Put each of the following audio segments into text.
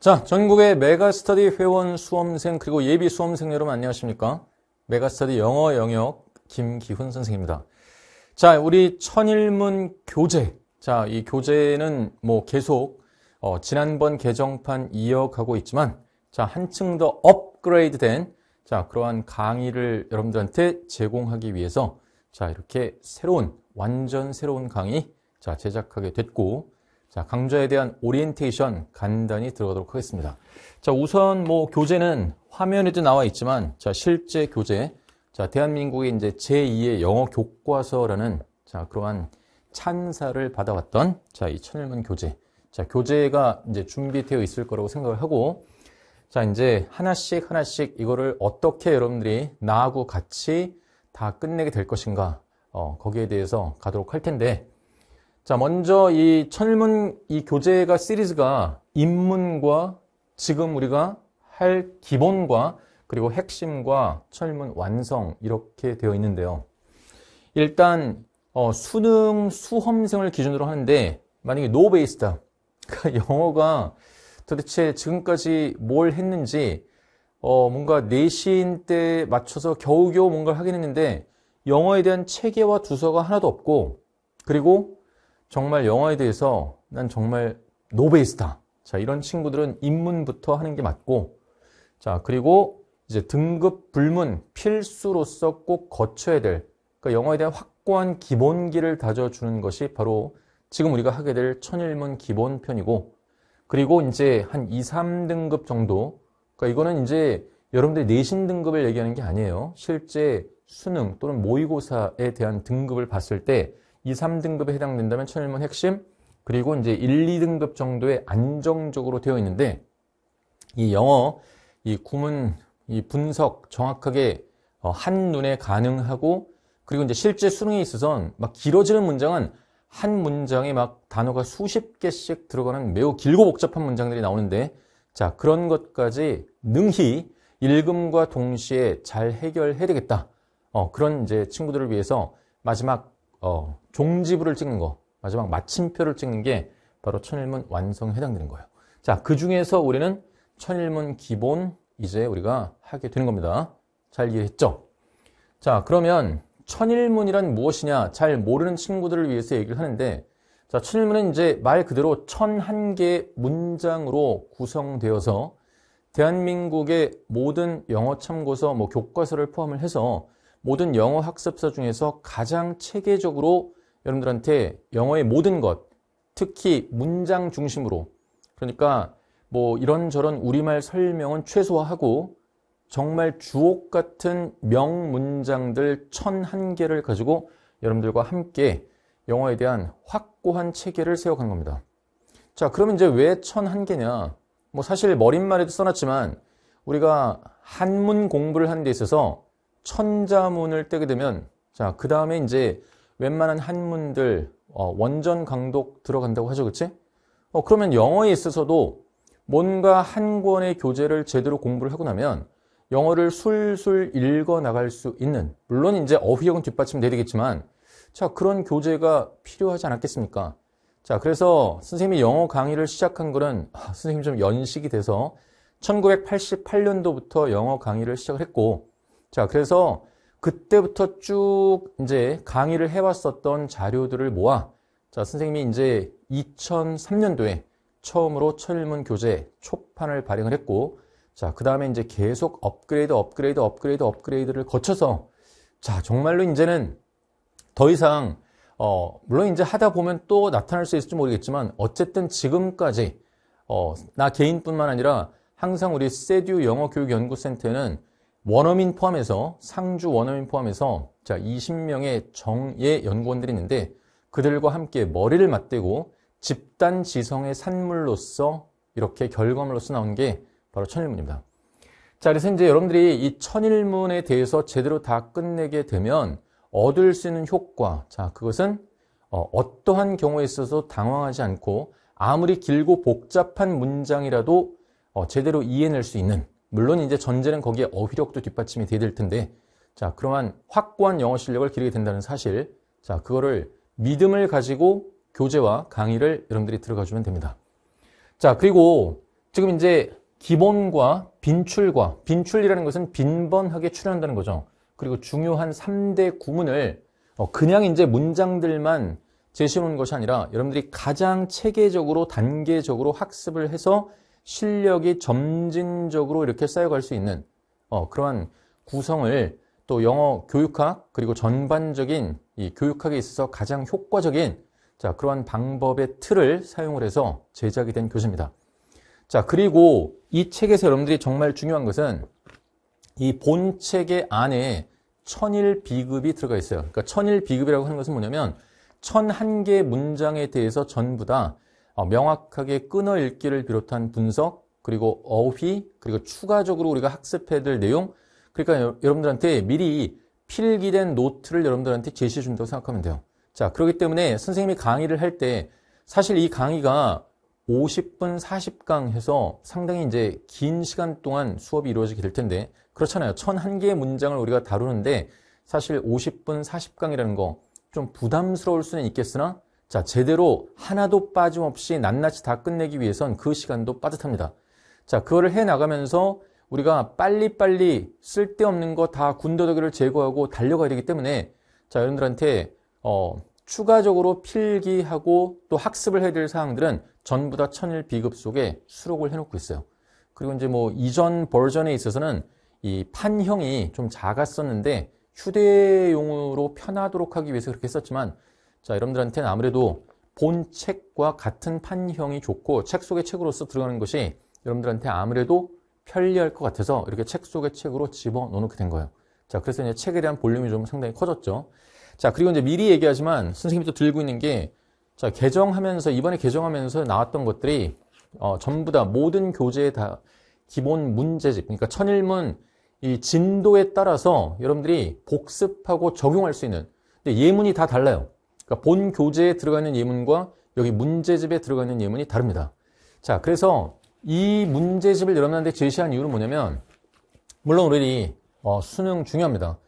자, 전국의 메가스터디 회원 수험생 그리고 예비 수험생 여러분 안녕하십니까? 메가스터디 영어 영역 김기훈 선생입니다. 자, 우리 천일문 교재. 자, 이 교재는 뭐 계속 어, 지난번 개정판 이어가고 있지만 자, 한층 더 업그레이드된 자, 그러한 강의를 여러분들한테 제공하기 위해서 자, 이렇게 새로운 완전 새로운 강의 자, 제작하게 됐고 자, 강좌에 대한 오리엔테이션 간단히 들어가도록 하겠습니다. 자, 우선 뭐 교재는 화면에도 나와 있지만 자, 실제 교재. 자, 대한민국의 이제 제2의 영어 교과서라는 자, 그러한 찬사를 받아왔던 자, 이 천일문 교재. 자, 교재가 이제 준비되어 있을 거라고 생각을 하고 자, 이제 하나씩 하나씩 이거를 어떻게 여러분들이 나하고 같이 다 끝내게 될 것인가 어, 거기에 대해서 가도록 할 텐데 자, 먼저 이 천문 이 교재가 시리즈가 입문과 지금 우리가 할 기본과 그리고 핵심과 철문 완성 이렇게 되어 있는데요. 일단 어, 수능 수험생을 기준으로 하는데 만약에 노베이스다 그러니까 영어가 도대체 지금까지 뭘 했는지 어, 뭔가 내신 때 맞춰서 겨우겨우 뭔가를 하긴 했는데 영어에 대한 체계와 두서가 하나도 없고 그리고 정말 영화에 대해서 난 정말 노베이스다 자, 이런 친구들은 입문부터 하는 게 맞고, 자, 그리고 이제 등급 불문 필수로서 꼭 거쳐야 될, 그러니까 영어에 대한 확고한 기본기를 다져주는 것이 바로 지금 우리가 하게 될 천일문 기본편이고, 그리고 이제 한 2, 3등급 정도, 그러니까 이거는 이제 여러분들 이 내신 등급을 얘기하는 게 아니에요. 실제 수능 또는 모의고사에 대한 등급을 봤을 때 2, 3등급에 해당된다면 천일문 핵심 그리고 이제 1, 2등급 정도의 안정적으로 되어 있는데 이 영어 이 구문 이 분석 정확하게 어, 한눈에 가능하고 그리고 이제 실제 수능에 있어서는 막 길어지는 문장은 한 문장에 막 단어가 수십 개씩 들어가는 매우 길고 복잡한 문장들이 나오는데 자 그런 것까지 능히 읽음과 동시에 잘 해결해야 되겠다 어, 그런 이제 친구들을 위해서 마지막 어, 종지부를 찍는 거, 마지막 마침표를 찍는 게 바로 천일문 완성에 해당되는 거예요. 자, 그 중에서 우리는 천일문 기본 이제 우리가 하게 되는 겁니다. 잘 이해했죠? 자, 그러면 천일문이란 무엇이냐 잘 모르는 친구들을 위해서 얘기를 하는데 자, 천일문은 이제 말 그대로 천 한 개의 문장으로 구성되어서 대한민국의 모든 영어 참고서, 뭐 교과서를 포함을 해서 모든 영어 학습서 중에서 가장 체계적으로 여러분들한테 영어의 모든 것, 특히 문장 중심으로 그러니까 뭐 이런저런 우리말 설명은 최소화하고 정말 주옥 같은 명문장들 천 한 개를 가지고 여러분들과 함께 영어에 대한 확고한 체계를 세워간 겁니다. 자, 그럼 이제 왜 천 한 개냐? 뭐 사실 머릿말에도 써놨지만 우리가 한문 공부를 하는 데 있어서 천자문을 떼게 되면 자그 다음에 이제 웬만한 한문들 어, 원전 강독 들어간다고 하죠 그치? 어, 그러면 영어에 있어서도 뭔가 한 권의 교재를 제대로 공부를 하고 나면 영어를 술술 읽어 나갈 수 있는 물론 이제 어휘력은 뒷받침돼야 되겠지만 자 그런 교재가 필요하지 않았겠습니까? 자 그래서 선생님이 영어 강의를 시작한 것은 아, 선생님 좀 연식이 돼서 1988년도부터 영어 강의를 시작을 했고 자, 그래서 그때부터 쭉 이제 강의를 해왔었던 자료들을 모아 자, 선생님이 이제 2003년도에 처음으로 철문 교재 초판을 발행을 했고 자, 그 다음에 이제 계속 업그레이드, 업그레이드, 업그레이드, 업그레이드를 거쳐서 자, 정말로 이제는 더 이상 어, 물론 이제 하다 보면 또 나타날 수 있을지 모르겠지만 어쨌든 지금까지 어, 나 개인뿐만 아니라 항상 우리 세듀 영어교육연구센터는 원어민 포함해서 상주 원어민 포함해서 자 20명의 정예 연구원들이 있는데 그들과 함께 머리를 맞대고 집단 지성의 산물로서 이렇게 결과물로서 나온 게 바로 천일문입니다. 자 그래서 이제 여러분들이 이 천일문에 대해서 제대로 다 끝내게 되면 얻을 수 있는 효과 자 그것은 어, 떠한 경우에 있어서 당황하지 않고 아무리 길고 복잡한 문장이라도 어, 제대로 이해낼 수 있는 물론 이제 전제는 거기에 어휘력도 뒷받침이 돼야 될 텐데 자 그러한 확고한 영어 실력을 기르게 된다는 사실 자 그거를 믿음을 가지고 교재와 강의를 여러분들이 들어가주면 됩니다. 자 그리고 지금 이제 기본과 빈출과 빈출이라는 것은 빈번하게 출연한다는 거죠. 그리고 중요한 3대 구문을 어, 그냥 이제 문장들만 제시해 놓은 것이 아니라 여러분들이 가장 체계적으로 단계적으로 학습을 해서 실력이 점진적으로 이렇게 쌓여갈 수 있는 어, 그러한 구성을 또 영어 교육학 그리고 전반적인 이 교육학에 있어서 가장 효과적인 자 그러한 방법의 틀을 사용을 해서 제작이 된 교재입니다. 자 그리고 이 책에서 여러분들이 정말 중요한 것은 이 본책의 안에 천일 비급이 들어가 있어요. 그러니까 천일 비급이라고 하는 것은 뭐냐면 천한 개의 문장에 대해서 전부 다 어, 명확하게 끊어 읽기를 비롯한 분석, 그리고 어휘, 그리고 추가적으로 우리가 학습해야 될 내용, 그러니까 여러분들한테 미리 필기된 노트를 여러분들한테 제시해 준다고 생각하면 돼요. 자, 그렇기 때문에 선생님이 강의를 할 때 사실 이 강의가 50분 40강 해서 상당히 이제 긴 시간 동안 수업이 이루어지게 될 텐데 그렇잖아요. 1001개의 문장을 우리가 다루는데 사실 50분 40강이라는 거 좀 부담스러울 수는 있겠으나 자, 제대로 하나도 빠짐없이 낱낱이 다 끝내기 위해선 그 시간도 빠듯합니다. 자, 그거를 해 나가면서 우리가 빨리빨리 쓸데없는 거 다 군더더기를 제거하고 달려가야 되기 때문에 자, 여러분들한테 어, 추가적으로 필기하고 또 학습을 해야 될 사항들은 전부 다 천일 비급 속에 수록을 해놓고 있어요. 그리고 이제 뭐 이전 버전에 있어서는 이 판형이 좀 작았었는데 휴대용으로 편하도록 하기 위해서 그렇게 썼지만 자, 여러분들한테는 아무래도 본 책과 같은 판형이 좋고 책 속의 책으로서 들어가는 것이 여러분들한테 아무래도 편리할 것 같아서 이렇게 책 속의 책으로 집어넣어놓게 된 거예요. 자, 그래서 이제 책에 대한 볼륨이 좀 상당히 커졌죠. 자, 그리고 이제 미리 얘기하지만 선생님이 또 들고 있는 게 자, 개정하면서, 이번에 개정하면서 나왔던 것들이 어, 전부 다 모든 교재에 다 기본 문제집, 그러니까 천일문 이 진도에 따라서 여러분들이 복습하고 적용할 수 있는 예문이 다 달라요. 그러니까 본 교재에 들어가 있는 예문과 여기 문제집에 들어가 있는 예문이 다릅니다. 자, 그래서 이 문제집을 여러분한테 제시한 이유는 뭐냐면 물론 우리 어, 수능 중요합니다.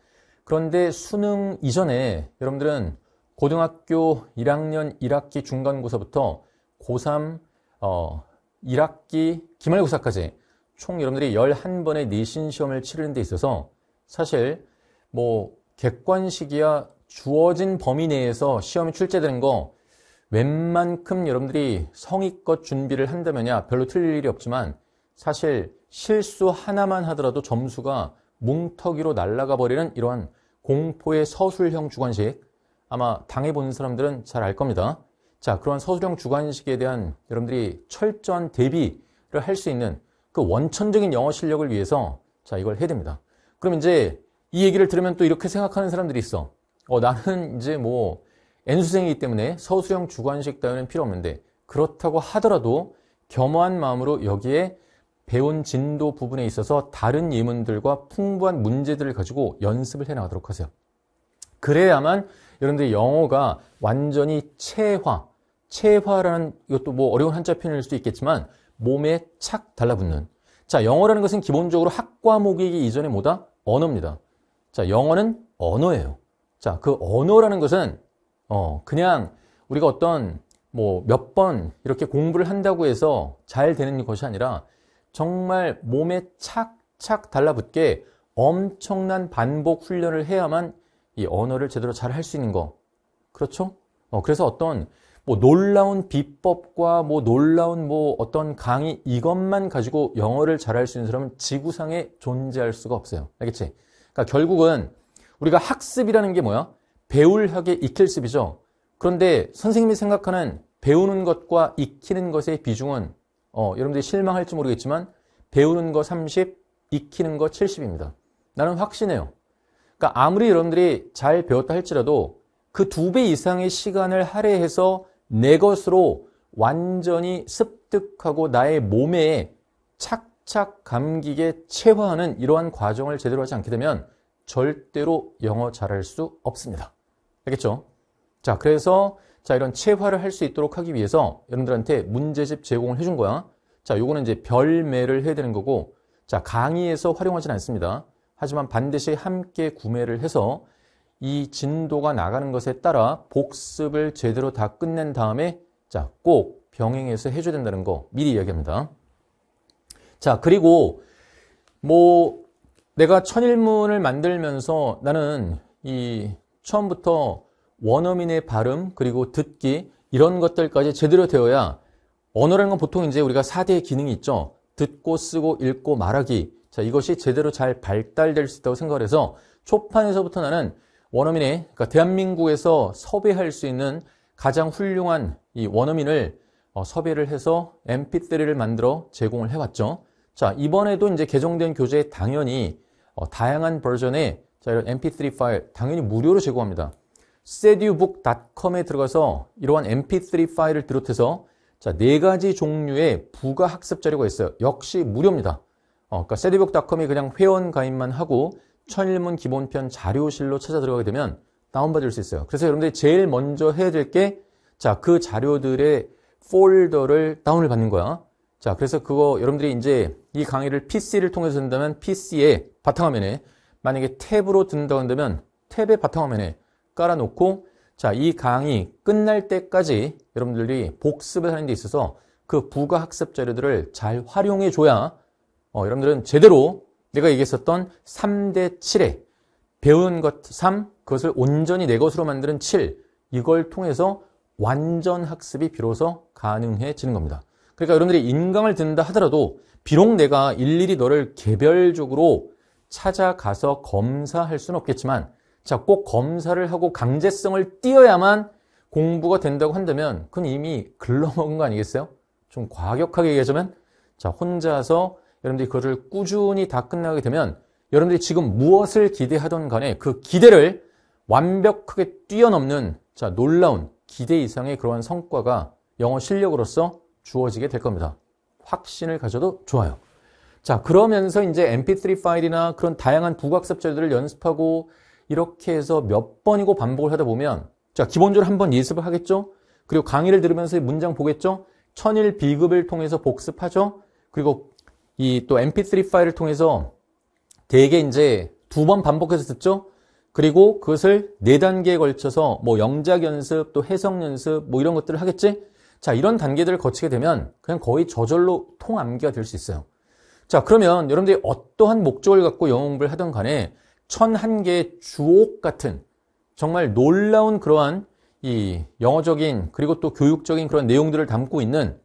그런데 수능 이전에 여러분들은 고등학교 1학년 1학기 중간고사부터 고3 어, 1학기 기말고사까지 총 여러분들이 11번의 내신 시험을 치르는 데 있어서 사실 뭐 객관식이야 주어진 범위 내에서 시험이 출제되는 거 웬만큼 여러분들이 성의껏 준비를 한다면야 별로 틀릴 일이 없지만 사실 실수 하나만 하더라도 점수가 뭉터기로 날아가 버리는 이러한 공포의 서술형 주관식 아마 당해본 사람들은 잘 알 겁니다. 자, 그러한 서술형 주관식에 대한 여러분들이 철저한 대비를 할 수 있는 그 원천적인 영어 실력을 위해서 자, 이걸 해야 됩니다. 그럼 이제 이 얘기를 들으면 또 이렇게 생각하는 사람들이 있어. 어, 나는 이제 뭐 N수생이기 때문에 서수형 주관식 따위는 필요 없는데 그렇다고 하더라도 겸허한 마음으로 여기에 배운 진도 부분에 있어서 다른 예문들과 풍부한 문제들을 가지고 연습을 해나가도록 하세요. 그래야만 여러분들 이 영어가 완전히 체화, 체화라는 이것도 뭐 어려운 한자 표현일 수도 있겠지만 몸에 착 달라붙는 자 영어라는 것은 기본적으로 학과목이기 이전에 뭐다? 언어입니다. 자 영어는 언어예요. 자, 그 언어라는 것은 어, 그냥 우리가 어떤 뭐 몇 번 이렇게 공부를 한다고 해서 잘 되는 것이 아니라 정말 몸에 착착 달라붙게 엄청난 반복 훈련을 해야만 이 언어를 제대로 잘 할 수 있는 거. 그렇죠? 어, 그래서 어떤 뭐 놀라운 비법과 뭐 놀라운 뭐 어떤 강의 이것만 가지고 영어를 잘 할 수 있는 사람은 지구상에 존재할 수가 없어요. 알겠지? 그러니까 결국은 우리가 학습이라는 게 뭐야? 배울 학의 익힐 습이죠. 그런데 선생님이 생각하는 배우는 것과 익히는 것의 비중은 어, 여러분들이 실망할지 모르겠지만 배우는 거 30, 익히는 거 70입니다. 나는 확신해요. 그러니까 아무리 여러분들이 잘 배웠다 할지라도 그 두 배 이상의 시간을 할애해서 내 것으로 완전히 습득하고 나의 몸에 착착 감기게 체화하는 이러한 과정을 제대로 하지 않게 되면 절대로 영어 잘할 수 없습니다. 알겠죠? 자, 그래서 자 이런 체화를 할 수 있도록 하기 위해서 여러분들한테 문제집 제공을 해준 거야. 자, 요거는 이제 별매를 해야 되는 거고 자, 강의에서 활용하지는 않습니다. 하지만 반드시 함께 구매를 해서 이 진도가 나가는 것에 따라 복습을 제대로 다 끝낸 다음에 자, 꼭 병행해서 해줘야 된다는 거 미리 이야기합니다. 자, 그리고 뭐 내가 천일문을 만들면서 나는 이 처음부터 원어민의 발음 그리고 듣기 이런 것들까지 제대로 되어야 언어라는 건 보통 이제 우리가 4대의 기능이 있죠. 듣고 쓰고 읽고 말하기. 자, 이것이 제대로 잘 발달될 수 있다고 생각을 해서 초판에서부터 나는 원어민의 그러니까 대한민국에서 섭외할 수 있는 가장 훌륭한 이 원어민을 어, 섭외를 해서 mp3를 만들어 제공을 해왔죠. 자, 이번에도 이제 개정된 교재에 당연히 어, 다양한 버전의 자, 이런 mp3 파일 당연히 무료로 제공합니다. sedubook.com에 들어가서 이러한 mp3 파일을 비롯해서 자, 네 가지 종류의 부가 학습 자료가 있어요. 역시 무료입니다. 어, 그러니까 sedubook.com에 그냥 회원 가입만 하고 천일문 기본편 자료실로 찾아 들어가게 되면 다운받을 수 있어요. 그래서 여러분들이 제일 먼저 해야 될 게 자, 그 자료들의 폴더를 다운을 받는 거야. 자, 그래서 그거 여러분들이 이제 이 강의를 PC를 통해서 듣는다면 PC의 바탕화면에 만약에 탭으로 듣는다 한다면 탭의 바탕화면에 깔아놓고 자, 이 강의 끝날 때까지 여러분들이 복습을 하는 데 있어서 그 부가학습 자료들을 잘 활용해 줘야 어, 여러분들은 제대로 내가 얘기했었던 3대 7에 배운 것 3, 그것을 온전히 내 것으로 만드는 7 이걸 통해서 완전 학습이 비로소 가능해지는 겁니다. 그러니까 여러분들이 인강을 듣는다 하더라도 비록 내가 일일이 너를 개별적으로 찾아가서 검사할 수는 없겠지만 자, 꼭 검사를 하고 강제성을 띄어야만 공부가 된다고 한다면 그건 이미 글러먹은 거 아니겠어요? 좀 과격하게 얘기하자면 자, 혼자서 여러분들이 그거를 꾸준히 다 끝나게 되면 여러분들이 지금 무엇을 기대하던 간에 그 기대를 완벽하게 뛰어넘는 자, 놀라운 기대 이상의 그러한 성과가 영어 실력으로서 주어지게 될 겁니다. 확신을 가져도 좋아요. 자, 그러면서 이제 mp3 파일이나 그런 다양한 부각습자들을 연습하고 이렇게 해서 몇 번이고 반복을 하다 보면 자, 기본적으로 한번 예습을 하겠죠? 그리고 강의를 들으면서 문장 보겠죠? 천일 비급을 통해서 복습하죠? 그리고 이 또 mp3 파일을 통해서 대개 이제 두 번 반복해서 듣죠? 그리고 그것을 네단계에 걸쳐서 뭐 영작 연습, 또 해석 연습, 뭐 이런 것들을 하겠지? 자, 이런 단계들을 거치게 되면 그냥 거의 저절로 통암기가 될 수 있어요. 자, 그러면 여러분들이 어떠한 목적을 갖고 영어 공부를 하던 간에 천 한 개의 주옥 같은 정말 놀라운 그러한 이 영어적인 그리고 또 교육적인 그런 내용들을 담고 있는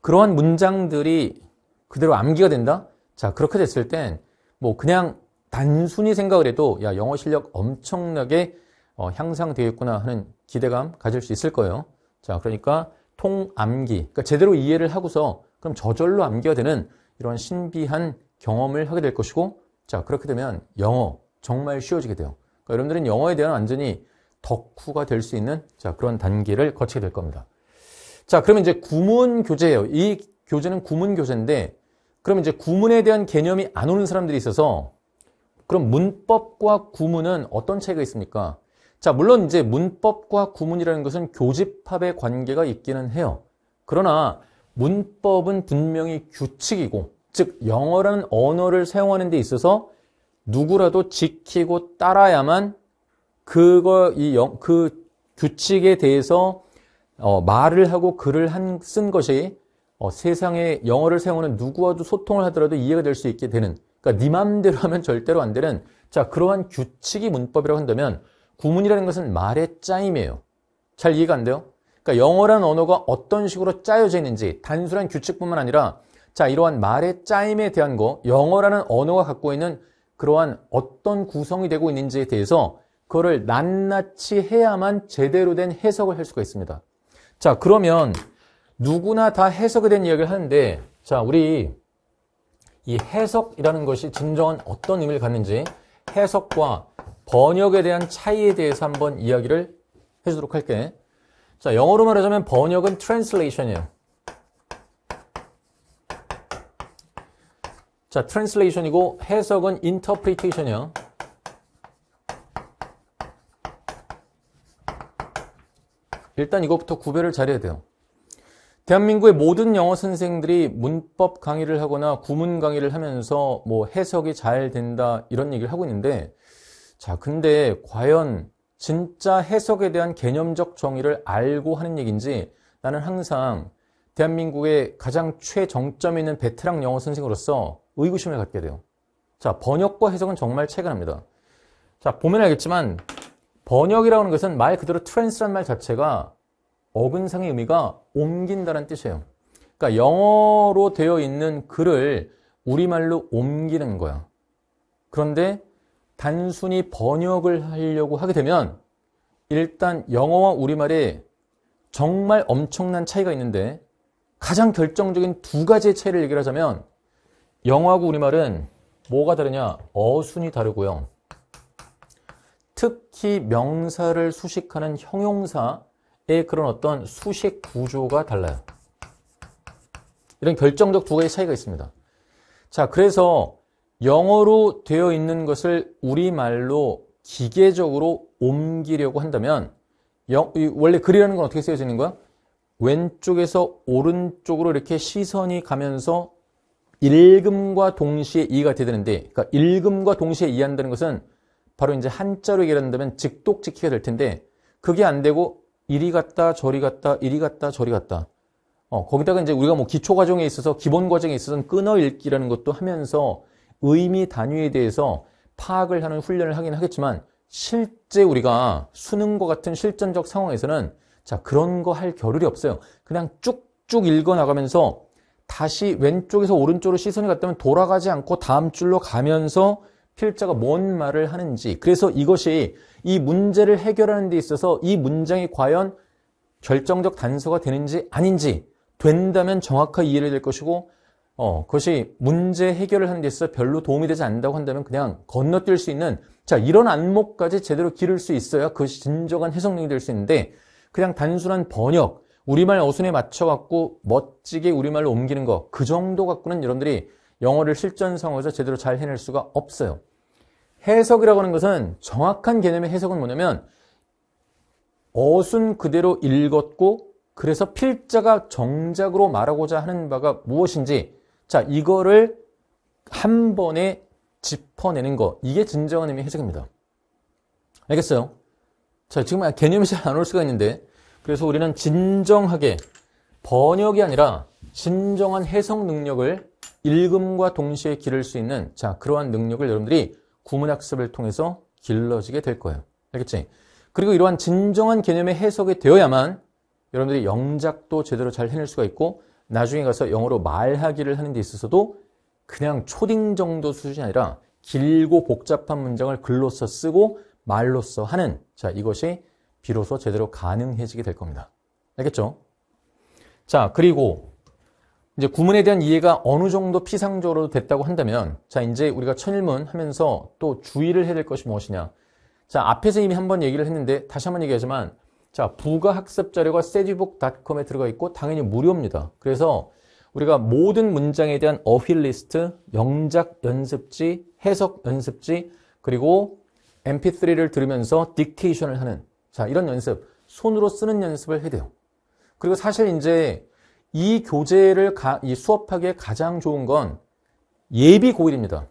그러한 문장들이 그대로 암기가 된다? 자, 그렇게 됐을 땐 뭐 그냥 단순히 생각을 해도 야, 영어 실력 엄청나게 어, 향상되겠구나 하는 기대감 가질 수 있을 거예요. 자, 그러니까 통암기 그러니까 제대로 이해를 하고서 그럼 저절로 암기가 되는 이런 신비한 경험을 하게 될 것이고 자 그렇게 되면 영어 정말 쉬워지게 돼요 그러니까 여러분들은 영어에 대한 완전히 덕후가 될 수 있는 자 그런 단계를 거치게 될 겁니다 자 그러면 이제 구문 교재예요 이 교재는 구문 교재인데 그러면 이제 구문에 대한 개념이 안 오는 사람들이 있어서 그럼 문법과 구문은 어떤 차이가 있습니까? 자, 물론 이제 문법과 구문이라는 것은 교집합의 관계가 있기는 해요. 그러나 문법은 분명히 규칙이고, 즉 영어라는 언어를 사용하는 데 있어서 누구라도 지키고 따라야만 그거 이그 규칙에 대해서 어, 말을 하고 글을 한, 쓴 것이 어, 세상에 영어를 사용하는 누구와도 소통을 하더라도 이해가 될 수 있게 되는 그러니까 네 맘대로 하면 절대로 안 되는 자 그러한 규칙이 문법이라고 한다면 구문이라는 것은 말의 짜임이에요. 잘 이해가 안 돼요? 그러니까 영어라는 언어가 어떤 식으로 짜여져 있는지 단순한 규칙뿐만 아니라 자 이러한 말의 짜임에 대한 거 영어라는 언어가 갖고 있는 그러한 어떤 구성이 되고 있는지에 대해서 그거를 낱낱이 해야만 제대로 된 해석을 할 수가 있습니다. 자 그러면 누구나 다해석이된 이야기를 하는데 자 우리 이 해석이라는 것이 진정한 어떤 의미를 갖는지 해석과 번역에 대한 차이에 대해서 한번 이야기를 해주도록 할게. 자, 영어로 말하자면 번역은 translation이에요. 자, translation이고 해석은 interpretation이요. 일단 이것부터 구별을 잘해야 돼요. 대한민국의 모든 영어 선생들이 문법 강의를 하거나 구문 강의를 하면서 뭐 해석이 잘 된다 이런 얘기를 하고 있는데 자, 근데 과연 진짜 해석에 대한 개념적 정의를 알고 하는 얘기인지 나는 항상 대한민국의 가장 최정점에 있는 베테랑 영어 선생으로서 의구심을 갖게 돼요. 자, 번역과 해석은 정말 체감합니다 자, 보면 알겠지만 번역이라는 것은 말 그대로 트랜스라는말 자체가 어근상의 의미가 옮긴다는 뜻이에요. 그러니까 영어로 되어 있는 글을 우리말로 옮기는 거야. 그런데 단순히 번역을 하려고 하게 되면 일단 영어와 우리말에 정말 엄청난 차이가 있는데 가장 결정적인 두 가지의 차이를 얘기를 하자면 영어하고 우리말은 뭐가 다르냐? 어순이 다르고요. 특히 명사를 수식하는 형용사의 그런 어떤 수식 구조가 달라요. 이런 결정적 두 가지 차이가 있습니다. 자, 그래서 영어로 되어 있는 것을 우리말로 기계적으로 옮기려고 한다면 영, 원래 글이라는 건 어떻게 쓰여지는 거야? 왼쪽에서 오른쪽으로 이렇게 시선이 가면서 읽음과 동시에 이해가 되는데 그러니까 읽음과 동시에 이해한다는 것은 바로 이제 한자로 얘기 한다면 직독직히가 될 텐데 그게 안 되고 이리 갔다 저리 갔다 이리 갔다 저리 갔다 어, 거기다가 이제 우리가 뭐 기초 과정에 있어서 기본 과정에 있어서는 끊어 읽기라는 것도 하면서 의미 단위에 대해서 파악을 하는 훈련을 하긴 하겠지만 실제 우리가 수능과 같은 실전적 상황에서는 자 그런 거 할 겨를이 없어요. 그냥 쭉쭉 읽어나가면서 다시 왼쪽에서 오른쪽으로 시선이 갔다면 돌아가지 않고 다음 줄로 가면서 필자가 뭔 말을 하는지 그래서 이것이 이 문제를 해결하는 데 있어서 이 문장이 과연 결정적 단서가 되는지 아닌지 된다면 정확하게 이해를 될 것이고 어, 그것이 문제 해결을 하는 데 있어서 별로 도움이 되지 않는다고 한다면 그냥 건너뛸 수 있는 자 이런 안목까지 제대로 기를 수 있어야 그것이 진정한 해석력이 될 수 있는데 그냥 단순한 번역 우리말 어순에 맞춰갖고 멋지게 우리말로 옮기는 거 그 정도 갖고는 여러분들이 영어를 실전성어에서 제대로 잘 해낼 수가 없어요. 해석이라고 하는 것은 정확한 개념의 해석은 뭐냐면 어순 그대로 읽었고 그래서 필자가 정작으로 말하고자 하는 바가 무엇인지 자, 이거를 한 번에 짚어내는 거. 이게 진정한 의미 해석입니다. 알겠어요? 자, 지금 아, 개념이 잘 안 올 수가 있는데. 그래서 우리는 진정하게 번역이 아니라 진정한 해석 능력을 읽음과 동시에 기를 수 있는 자, 그러한 능력을 여러분들이 구문학습을 통해서 길러지게 될 거예요. 알겠지? 그리고 이러한 진정한 개념의 해석이 되어야만 여러분들이 영작도 제대로 잘 해낼 수가 있고 나중에 가서 영어로 말하기를 하는 데 있어서도 그냥 초딩 정도 수준이 아니라 길고 복잡한 문장을 글로써 쓰고 말로써 하는 자 이것이 비로소 제대로 가능해지게 될 겁니다. 알겠죠? 자 그리고 이제 구문에 대한 이해가 어느 정도 피상적으로 됐다고 한다면 자 이제 우리가 천일문 하면서 또 주의를 해야 될 것이 무엇이냐 자 앞에서 이미 한 번 얘기를 했는데 다시 한 번 얘기하지만 자, 부가 학습 자료가 세지북닷컴에 들어가 있고 당연히 무료입니다. 그래서 우리가 모든 문장에 대한 어휘 리스트, 영작 연습지, 해석 연습지, 그리고 mp3를 들으면서 딕테이션을 하는 자, 이런 연습, 손으로 쓰는 연습을 해야 돼요. 그리고 사실 이제 이 교재를 가, 이 수업하기에 가장 좋은 건 예비 고1입니다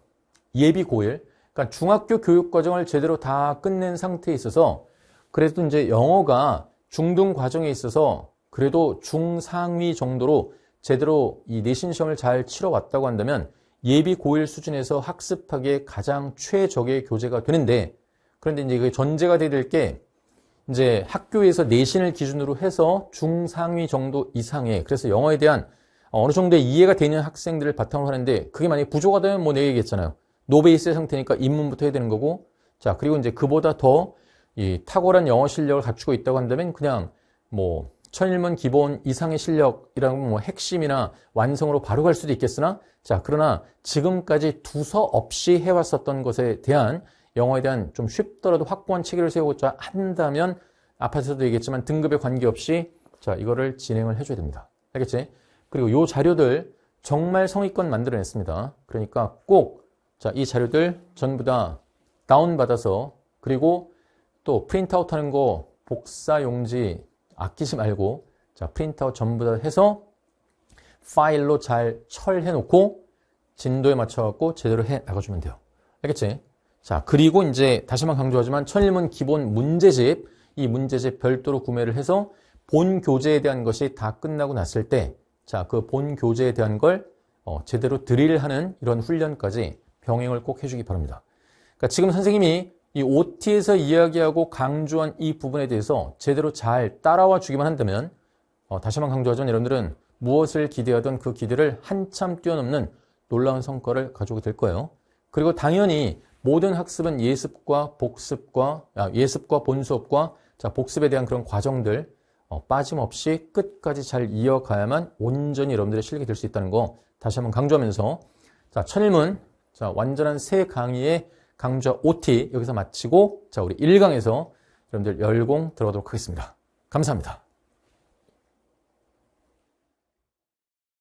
예비 고1 그러니까 중학교 교육 과정을 제대로 다 끝낸 상태에 있어서 그래도 이제 영어가 중등 과정에 있어서 그래도 중상위 정도로 제대로 이 내신 시험을 잘 치러 왔다고 한다면 예비 고1 수준에서 학습하기에 가장 최적의 교재가 되는데 그런데 이제 그 전제가 돼야 될게 이제 학교에서 내신을 기준으로 해서 중상위 정도 이상의 그래서 영어에 대한 어느 정도의 이해가 되는 학생들을 바탕으로 하는데 그게 만약에 부족하다면 뭐 내가 얘기했잖아요. 노베이스의 상태니까 입문부터 해야 되는 거고 자 그리고 이제 그보다 더이 탁월한 영어 실력을 갖추고 있다고 한다면 그냥 뭐 천일문 기본 이상의 실력이라면 뭐 핵심이나 완성으로 바로 갈 수도 있겠으나 자 그러나 지금까지 두서 없이 해왔었던 것에 대한 영어에 대한 좀 쉽더라도 확고한 체계를 세우고자 한다면 아파트에서도 얘기했지만 등급에 관계없이 자 이거를 진행을 해줘야 됩니다. 알겠지? 그리고 요 자료들 정말 성의껏 만들어냈습니다. 그러니까 꼭 자 이 자료들 전부 다 다운받아서 그리고 또 프린트아웃 하는 거 복사 용지 아끼지 말고 자 프린트아웃 전부 다 해서 파일로 잘 철해 놓고 진도에 맞춰 갖고 제대로 해 나가주면 돼요. 알겠지? 자 그리고 이제 다시 한번 강조하지만 천일문 기본 문제집 이 문제집 별도로 구매를 해서 본 교재에 대한 것이 다 끝나고 났을 때자그 본 교재에 대한 걸 어, 제대로 드릴하는 이런 훈련까지 병행을 꼭 해주기 바랍니다. 그러니까 지금 선생님이 이 OT에서 이야기하고 강조한 이 부분에 대해서 제대로 잘 따라와 주기만 한다면 어, 다시 한번 강조하자면 여러분들은 무엇을 기대하던 그 기대를 한참 뛰어넘는 놀라운 성과를 가져오게 될 거예요. 그리고 당연히 모든 학습은 예습과 복습과 아, 예습과 본수업과 자, 복습에 대한 그런 과정들 어, 빠짐없이 끝까지 잘 이어가야만 온전히 여러분들의 실력이 될 수 있다는 거 다시 한번 강조하면서 자, 천일문 자, 완전한 새 강의의 강좌 OT 여기서 마치고 자 우리 1강에서 여러분들 열공 들어가도록 하겠습니다. 감사합니다.